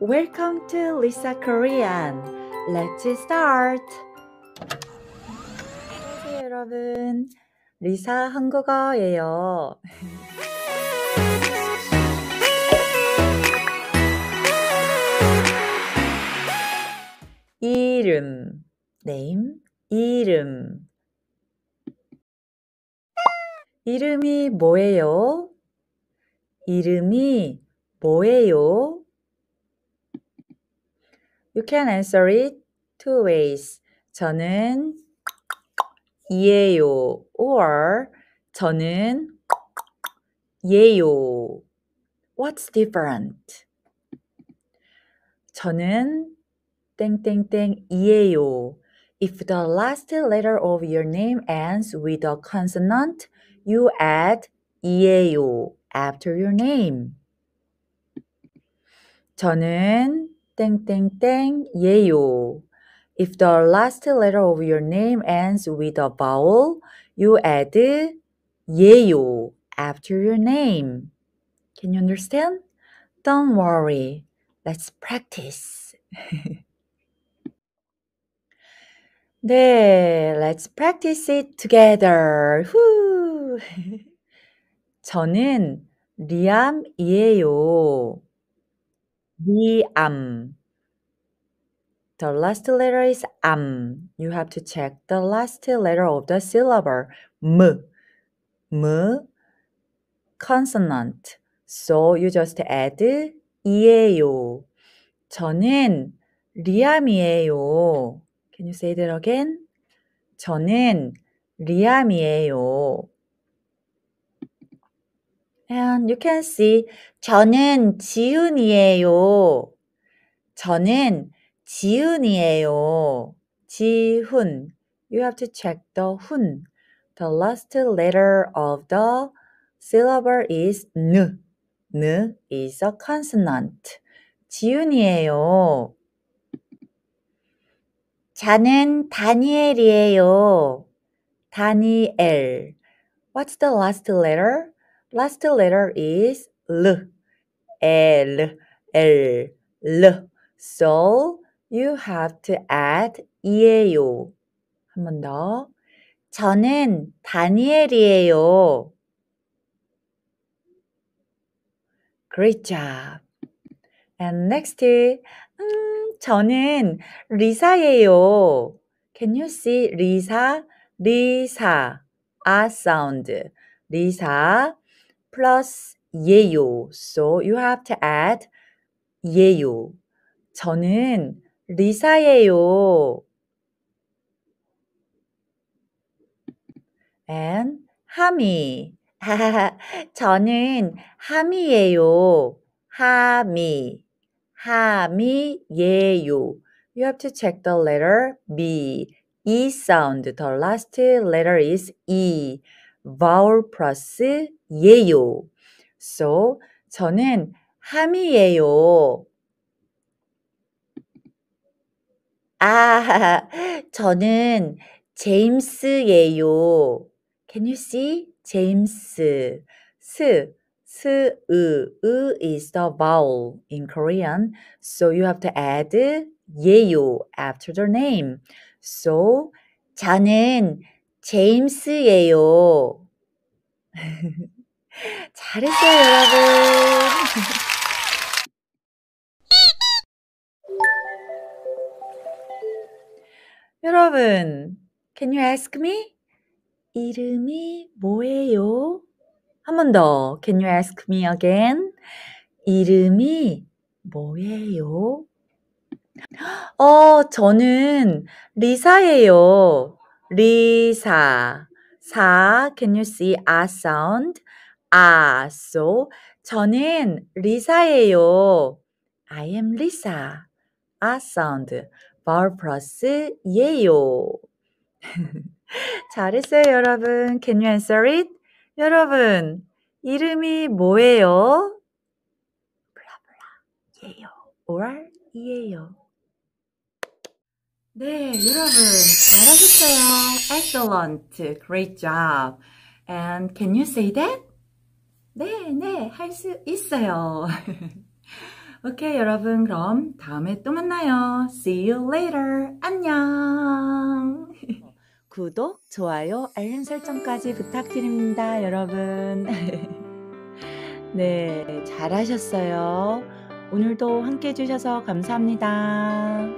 Welcome to Lisa Korean. Let's start. 안녕하세요, 여러분. 리사 한국어예요. 이름 name 이름 이름이 뭐예요? 이름이 뭐예요? You can answer it two ways. 저는 이에요 or 저는 예요. What's different? 저는 땡땡땡이에요. If the last letter of your name ends with a consonant, you add 이에요 after your name. 저는 땡땡땡 예요. If the last letter of your name ends with a vowel, you add 예요 after your name. Can you understand? Don't worry. Let's practice. 네, let's practice it together. 후. 저는 리암이에요. 미암. The last letter is am. You have to check the last letter of the syllable. M. M. Consonant. So you just add 이에요. 저는 리암이에요. Can you say that again? 저는 리암이에요. And you can see 저는 지훈이에요. 저는 지훈이에요. 지훈. You have to check the 훈. The last letter of the syllable is 느. 느 is a consonant. 지훈이에요. 자는 다니엘이에요. 다니엘. What's the last letter? Last letter is L, L, L, L. So you have to add 이에요. 한번 더. 저는 다니엘이에요. Great job. And next, 음, 저는 리사예요. Can you see 리사, 리사, a sound, 리사, plus 예요. So you have to add 예요. 저는 리사예요. And 하미. 저는 하미예요. 하미. 하미예요. You have to check the letter B. E sound. The last letter is E. vowel 플러스 예요. So 저는 함이에요. 아, 저는 제임스예요. Can you see? 제임스. 스, 스, 으, 으 is the vowel in Korean. So you have to add 예요 after the name. So 저는 제임스예요. 잘했어요, 여러분. 여러분, can you ask me? 이름이 뭐예요? 한 번 더. Can you ask me again? 이름이 뭐예요? 어, 저는 리사예요. 리사 사 can you see a sound? 아 so 저는 리사예요. I am Lisa. a sound bar 플러스 예요. 잘했어요, 여러분. Can you answer it? 여러분, 이름이 뭐예요? 블라블라 예요. or 예요. 네, 여러분 잘하셨어요. Excellent. Great job. And can you say that? 네, 네, 할 수 있어요. 오케이, 여러분. 그럼 다음에 또 만나요. See you later. 안녕. 구독, 좋아요, 알림 설정까지 부탁드립니다, 여러분. 네, 잘하셨어요. 오늘도 함께 해주셔서 감사합니다.